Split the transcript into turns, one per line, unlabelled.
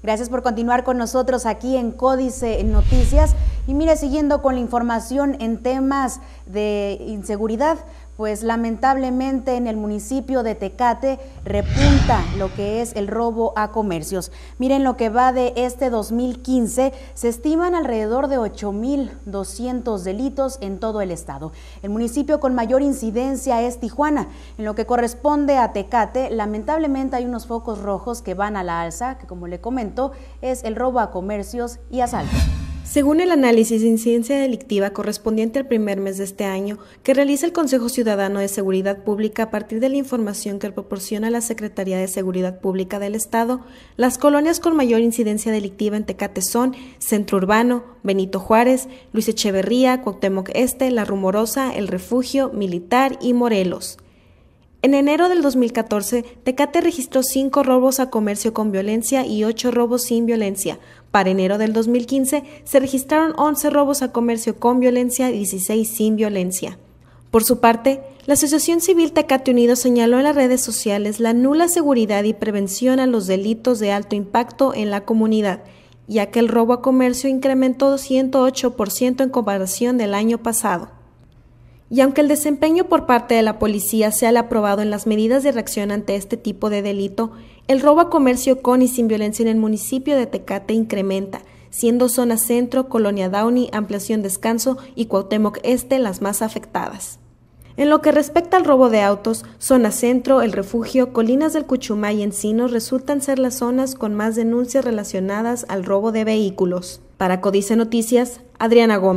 Gracias por continuar con nosotros aquí en Códice Noticias. Y mire, siguiendo con la información en temas de inseguridad, pues lamentablemente en el municipio de Tecate repunta lo que es el robo a comercios. Miren lo que va de este 2015, se estiman alrededor de 8.200 delitos en todo el estado. El municipio con mayor incidencia es Tijuana. En lo que corresponde a Tecate, lamentablemente hay unos focos rojos que van a la alza, que como le comento es el robo a comercios y asalto.
Según el análisis de incidencia delictiva correspondiente al primer mes de este año, que realiza el Consejo Ciudadano de Seguridad Pública a partir de la información que proporciona la Secretaría de Seguridad Pública del Estado, las colonias con mayor incidencia delictiva en Tecate son Centro Urbano, Benito Juárez, Luis Echeverría, Cuauhtémoc Este, La Rumorosa, El Refugio, Militar y Morelos. En enero del 2014, Tecate registró cinco robos a comercio con violencia y ocho robos sin violencia, para enero del 2015 se registraron 11 robos a comercio con violencia y 16 sin violencia. Por su parte, la Asociación Civil Tecate Unido señaló en las redes sociales la nula seguridad y prevención a los delitos de alto impacto en la comunidad, ya que el robo a comercio incrementó 108% en comparación del año pasado. Y aunque el desempeño por parte de la policía sea el aprobado en las medidas de reacción ante este tipo de delito, el robo a comercio con y sin violencia en el municipio de Tecate incrementa, siendo zona centro, Colonia Downey, Ampliación Descanso y Cuauhtémoc Este las más afectadas. En lo que respecta al robo de autos, zona centro, el refugio, colinas del Cuchumay y Encino resultan ser las zonas con más denuncias relacionadas al robo de vehículos. Para Codice Noticias, Adriana Gómez.